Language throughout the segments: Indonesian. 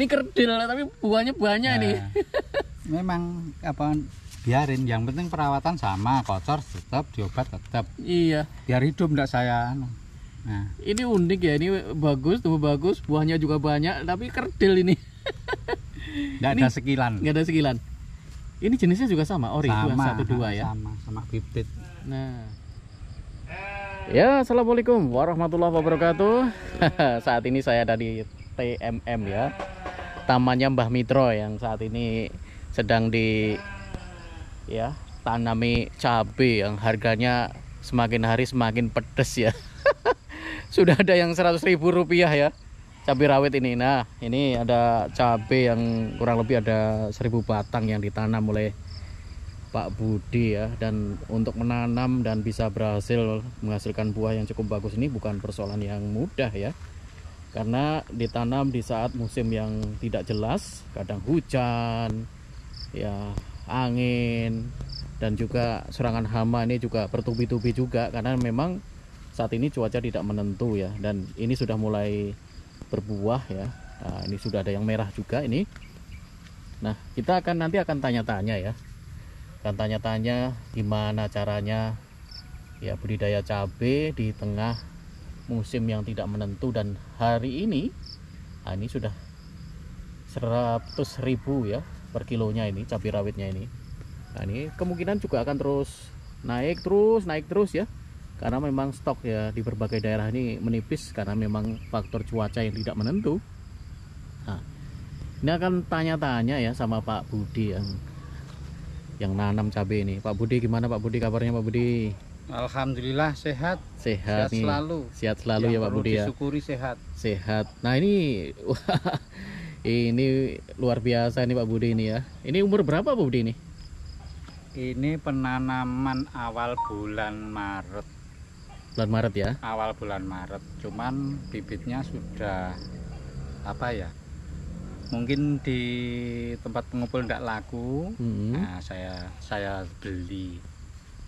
ini kerdil tapi buahnya banyak nih nah, memang apa biarin yang penting perawatan sama kocor, tetap diobat tetap iya biar hidup enggak saya anu. nah ini unik ya ini bagus tuh bagus buahnya juga banyak tapi kerdil ini enggak ada sekilan enggak ada sekilan ini jenisnya juga sama ori oh, sama, satu dua ya sama sama bibit nah Ya, assalamualaikum warahmatullahi wabarakatuh. Saat ini saya ada di TMM ya, tamannya Mbah Mitro yang saat ini sedang di ya tanami cabai yang harganya semakin hari semakin pedes ya sudah ada yang 100 ribu rupiah ya cabai rawit ini nah ini ada cabai yang kurang lebih ada 1000 batang yang ditanam oleh Pak Budi ya dan untuk menanam dan bisa berhasil menghasilkan buah yang cukup bagus ini bukan persoalan yang mudah ya karena ditanam di saat musim yang tidak jelas kadang hujan ya angin dan juga serangan hama ini juga bertubi-tubi juga karena memang saat ini cuaca tidak menentu ya dan ini sudah mulai berbuah ya nah, ini sudah ada yang merah juga ini nah kita akan nanti akan tanya-tanya ya akan tanya-tanya gimana caranya ya budidaya cabai di tengah musim yang tidak menentu dan hari ini nah ini sudah 100 ribu ya per kilonya ini cabai rawitnya ini nah ini kemungkinan juga akan terus naik terus naik terus ya karena memang stok ya di berbagai daerah ini menipis karena memang faktor cuaca yang tidak menentu nah ini akan tanya-tanya ya sama Pak Budi yang yang nanam cabai ini Pak Budi gimana Pak Budi kabarnya Pak Budi Alhamdulillah sehat. Sehat, sehat nih. selalu. Sehat selalu Yang ya Pak Budi ya. Syukuri sehat. Sehat. Nah ini wah, ini luar biasa nih Pak Budi ini ya. Ini umur berapa Pak Budi ini? Ini penanaman awal bulan Maret. Bulan Maret ya? Awal bulan Maret. Cuman bibitnya sudah apa ya? Mungkin di tempat pengumpul tidak laku. Hmm. Nah, saya saya beli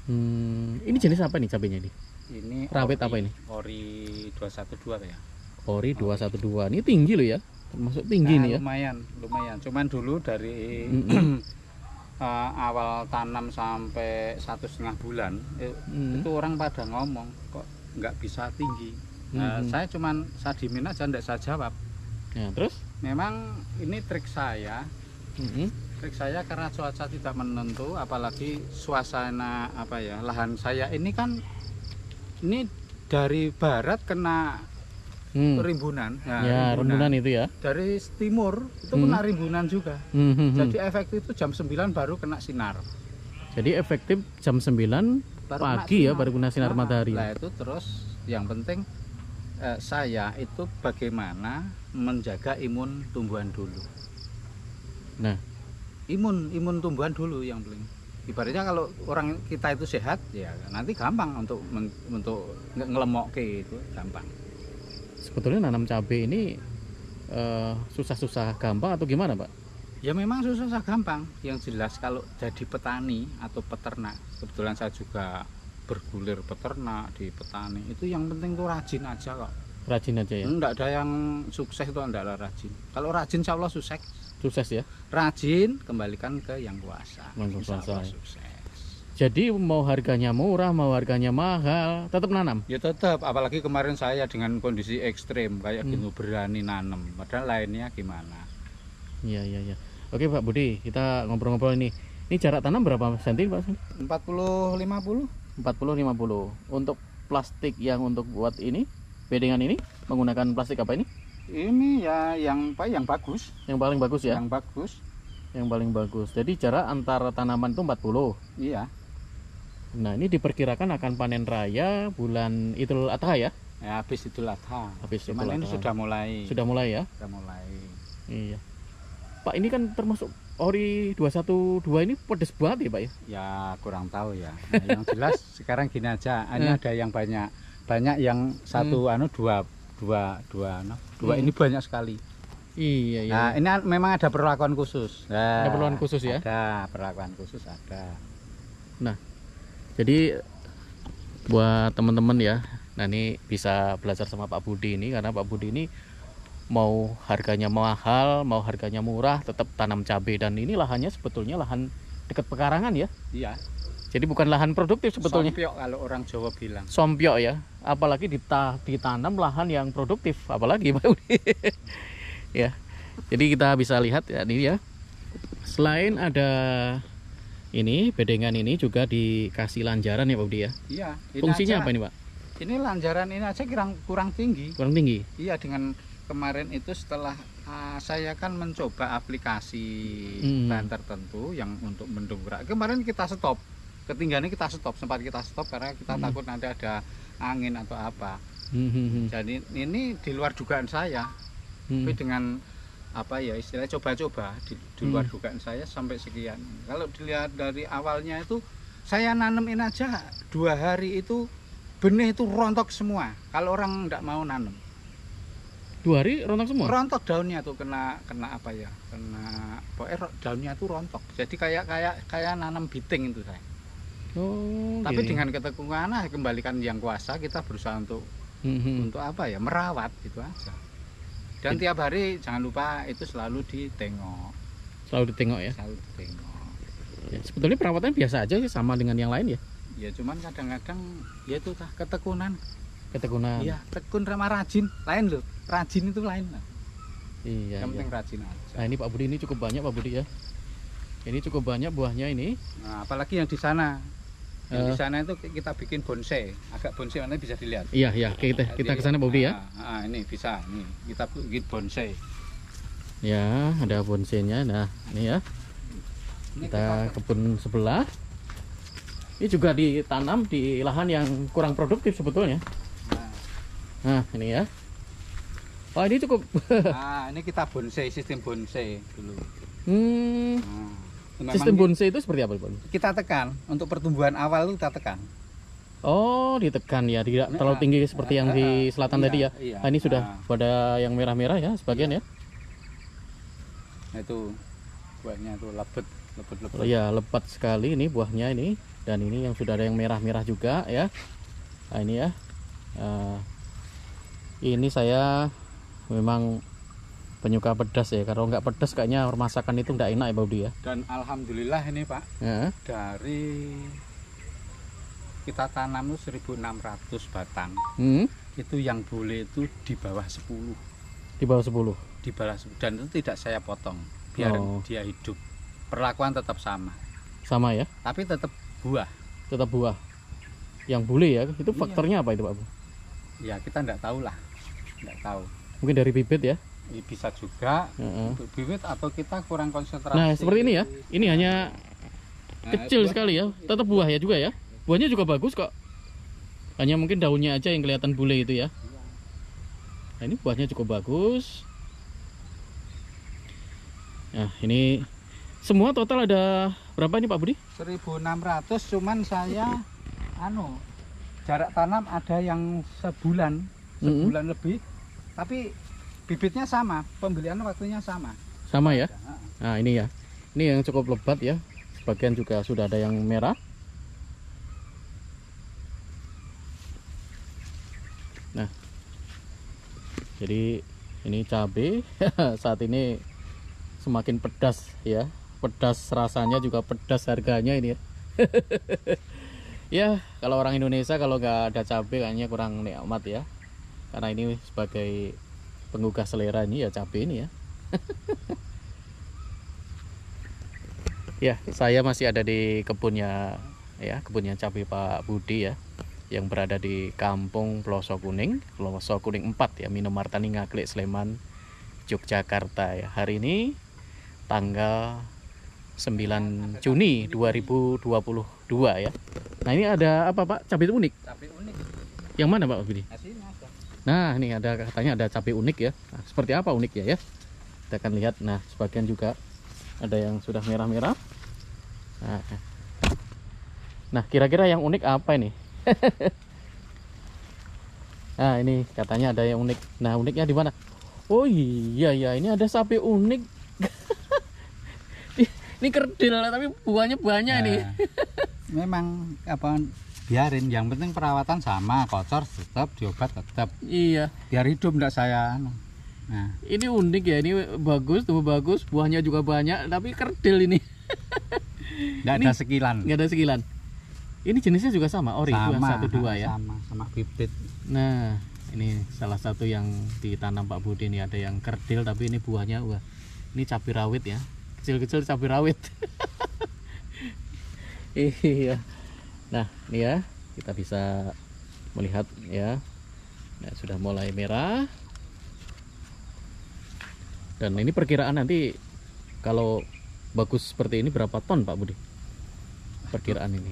Hmm, ini jenis apa nih cabenya ini? Ini rawit ori, apa ini? Ori 212 ya. Ori 212. Ini tinggi loh ya. Termasuk tinggi nah, nih ya. Lumayan, lumayan. Cuman dulu dari uh, awal tanam sampai satu setengah bulan hmm. itu orang pada ngomong kok nggak bisa tinggi. Nah, Uh, saya cuman sadimin aja ndak saya jawab. Ya, terus? Memang ini trik saya. Hmm listrik saya karena cuaca tidak menentu apalagi suasana apa ya lahan saya ini kan ini dari barat kena hmm. rimbunan ya, ya rimbunan. rimbunan itu ya dari timur itu hmm. kena rimbunan juga hmm, hmm, hmm, jadi efektif itu jam 9 baru kena sinar jadi efektif jam 9 baru pagi ya baru kena sinar nah, matahari nah itu terus yang penting eh, saya itu bagaimana menjaga imun tumbuhan dulu nah imun imun tumbuhan dulu yang paling ibaratnya kalau orang kita itu sehat ya nanti gampang untuk untuk ngelemok ke itu gampang sebetulnya nanam cabai ini eh, susah-susah gampang atau gimana pak? Ya memang susah-susah gampang. Yang jelas kalau jadi petani atau peternak, kebetulan saya juga bergulir peternak di petani. Itu yang penting tuh rajin aja kok. Rajin aja ya. Enggak ada yang sukses itu enggak rajin. Kalau rajin insya Allah sukses sukses ya rajin kembalikan ke yang kuasa yang kuasa sukses jadi mau harganya murah mau harganya mahal tetap nanam ya tetap apalagi kemarin saya dengan kondisi ekstrim kayak hmm. berani nanam padahal lainnya gimana iya iya iya oke Pak Budi kita ngobrol-ngobrol ini ini jarak tanam berapa senti Pak 40 50 40 50 untuk plastik yang untuk buat ini bedengan ini menggunakan plastik apa ini ini ya yang apa yang bagus yang paling bagus ya yang bagus yang paling bagus jadi jarak antara tanaman itu 40 iya nah ini diperkirakan akan panen raya bulan Idul Adha ya ya habis Idul Adha habis itu Idul Adha ini sudah mulai sudah mulai ya sudah mulai iya Pak ini kan termasuk ori 212 ini pedes banget ya Pak ya ya kurang tahu ya nah, yang jelas sekarang gini aja hanya hmm. ada yang banyak banyak yang satu hmm. anu dua dua dua no? dua hmm. ini banyak sekali iya iya nah ini memang ada perlakuan khusus nah, ada perlakuan khusus ya ada perlakuan khusus ada nah jadi buat teman-teman ya nah ini bisa belajar sama Pak Budi ini karena Pak Budi ini mau harganya mahal mau harganya murah tetap tanam cabai dan ini lahannya sebetulnya lahan dekat pekarangan ya iya jadi bukan lahan produktif sebetulnya. Sompiok kalau orang Jawa bilang. Sompiok ya, apalagi dita ditanam lahan yang produktif, apalagi Pak ya. Jadi kita bisa lihat ya ini ya. Selain ada ini bedengan ini juga dikasih lanjaran ya Pak Udi ya. Iya. Fungsinya aja, apa ini Pak? Ini lanjaran ini aja kurang kurang tinggi. Kurang tinggi. Iya dengan kemarin itu setelah uh, saya kan mencoba aplikasi hmm. tertentu yang untuk mendobrak. kemarin kita stop ketinggiannya kita stop sempat kita stop karena kita hmm. takut nanti ada angin atau apa hmm. jadi hmm, hmm. ini di luar dugaan saya hmm. tapi dengan apa ya istilah coba-coba di, di luar hmm. dugaan saya sampai sekian kalau dilihat dari awalnya itu saya nanemin aja dua hari itu benih itu rontok semua kalau orang tidak mau nanam. dua hari rontok semua rontok daunnya tuh kena kena apa ya kena pokoknya daunnya tuh rontok jadi kayak kayak kayak nanam biting itu saya Oh, Tapi gini. dengan ketekunan ah, kembalikan yang kuasa kita berusaha untuk hmm. untuk apa ya merawat itu aja. Dan gitu. tiap hari jangan lupa itu selalu ditengok. Selalu ditengok ya. Selalu ditengok. Ya, sebetulnya perawatannya biasa aja sama dengan yang lain ya. Ya cuman kadang-kadang ya itu ketekunan. Ketekunan. Iya, tekun sama rajin, lain loh. Rajin itu lain. Lah. Iya. Yang penting iya. rajin aja. Nah, ini Pak Budi ini cukup banyak Pak Budi ya. Ini cukup banyak buahnya ini. Nah, apalagi yang di sana di eh. sana itu kita bikin bonsai, agak bonsai mana bisa dilihat. Iya iya, kita kita ke sana Bobby ya. Ah, ah, ini bisa, ini kita bikin bonsai. Ya, ada bonsainya. Nah, ini ya. Kita kebun sebelah. Ini juga ditanam di lahan yang kurang produktif sebetulnya. Nah, nah ini ya. Wah, oh, ini cukup. nah, ini kita bonsai, sistem bonsai dulu. Hmm. Nah. Memang Sistem bonsai itu seperti apa, Pak? Kita tekan untuk pertumbuhan awal itu kita tekan. Oh, ditekan ya, tidak nah, terlalu tinggi seperti yang nah, di ah, ah, selatan iya, tadi ya. Iya, nah, ini sudah ah. pada yang merah-merah ya, sebagian iya. ya. Nah, itu buahnya itu lepet, lepet. lebat. Oh, iya, lebat sekali ini buahnya ini dan ini yang sudah ada yang merah-merah juga ya. Nah, ini ya. Uh, ini saya memang penyuka pedas ya kalau nggak pedas kayaknya masakan itu nggak enak ya Baudi ya dan alhamdulillah ini Pak ya. dari kita tanam itu 1600 batang hmm? itu yang boleh itu di bawah 10 di bawah 10 di bawah 10 dan itu tidak saya potong biar oh. dia hidup perlakuan tetap sama sama ya tapi tetap buah tetap buah yang boleh ya itu iya. faktornya apa itu Pak Bu ya kita nggak tahu lah nggak tahu mungkin dari bibit ya bisa juga mm-hmm. untuk bibit atau kita kurang konsentrasi nah seperti ini ya ini hanya nah, kecil sekali ya tetap buah ya juga ya buahnya juga bagus kok hanya mungkin daunnya aja yang kelihatan bule itu ya nah ini buahnya cukup bagus nah ini semua total ada berapa ini Pak Budi? 1600 cuman saya anu jarak tanam ada yang sebulan sebulan mm -hmm. lebih tapi bibitnya sama pembelian waktunya sama sama ya nah ini ya ini yang cukup lebat ya sebagian juga sudah ada yang merah nah jadi ini cabai saat ini semakin pedas ya pedas rasanya juga pedas harganya ini ya ya kalau orang Indonesia kalau nggak ada cabai kayaknya kurang nikmat ya karena ini sebagai penggugah selera ini ya cabai ini ya ya saya masih ada di kebunnya ya, ya kebunnya cabai Pak Budi ya yang berada di kampung Pelosok Kuning Pelosok Kuning 4 ya Minomartani Ngaklik Sleman Yogyakarta ya hari ini tanggal 9 Juni 2022 ya nah ini ada apa Pak cabai unik cabai unik yang mana Pak Budi Nah, ini ada katanya ada cabai unik ya. Nah, seperti apa unik ya? ya Kita akan lihat. Nah, sebagian juga ada yang sudah merah-merah. Nah, nah kira-kira yang unik apa ini? nah, ini katanya ada yang unik. Nah, uniknya di mana? Oh iya ya, ini ada sapi unik. ini kerdil tapi buahnya banyak nah, ini. memang apa biarin yang penting perawatan sama kocor tetap diobat tetap iya biar hidup enggak saya anu. nah ini unik ya ini bagus tuh bagus buahnya juga banyak tapi kerdil ini enggak ada sekilan enggak ada sekilan ini jenisnya juga sama ori oh, sama, satu dua ya sama sama bibit nah ini salah satu yang ditanam Pak Budi ini ada yang kerdil tapi ini buahnya wah ini cabai rawit ya kecil-kecil cabai rawit iya Nah, ini ya, kita bisa melihat ya. Nah, sudah mulai merah. Dan ini perkiraan nanti kalau bagus seperti ini berapa ton Pak Budi? Perkiraan ini.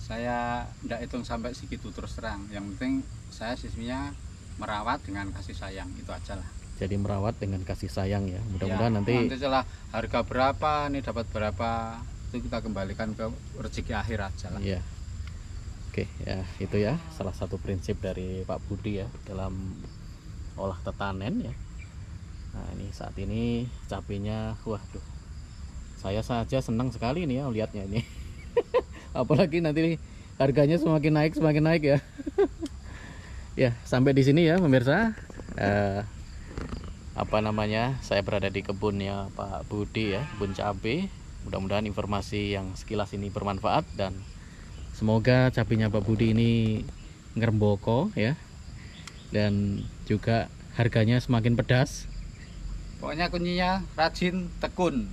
Saya tidak hitung sampai segitu terus terang. Yang penting saya sisinya merawat dengan kasih sayang itu aja lah jadi merawat dengan kasih sayang ya mudah-mudahan ya, nanti nanti celah harga berapa nih dapat berapa itu kita kembalikan ke rezeki akhir aja lah. Iya. Oke, ya itu ya salah satu prinsip dari Pak Budi ya dalam olah tetanen ya. Nah, ini saat ini cabenya tuh Saya saja senang sekali nih ya lihatnya ini. Apalagi nanti harganya semakin naik semakin naik ya. ya, sampai di sini ya pemirsa. Eh, apa namanya saya berada di kebunnya Pak Budi ya kebun cabe mudah-mudahan informasi yang sekilas ini bermanfaat dan semoga cabenya Pak Budi ini ngeremboko ya dan juga harganya semakin pedas pokoknya kuncinya rajin tekun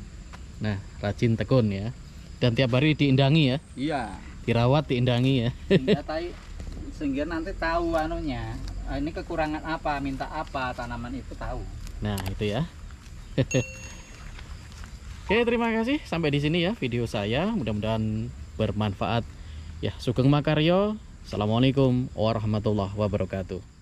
nah rajin tekun ya dan tiap hari diindangi ya iya dirawat diindangi ya iya, tapi sehingga nanti tahu anunya ah, ini kekurangan apa minta apa tanaman itu tahu nah itu ya Oke, terima kasih. Sampai di sini ya video saya. Mudah-mudahan bermanfaat. Ya, Sugeng Makaryo. Assalamualaikum warahmatullahi wabarakatuh.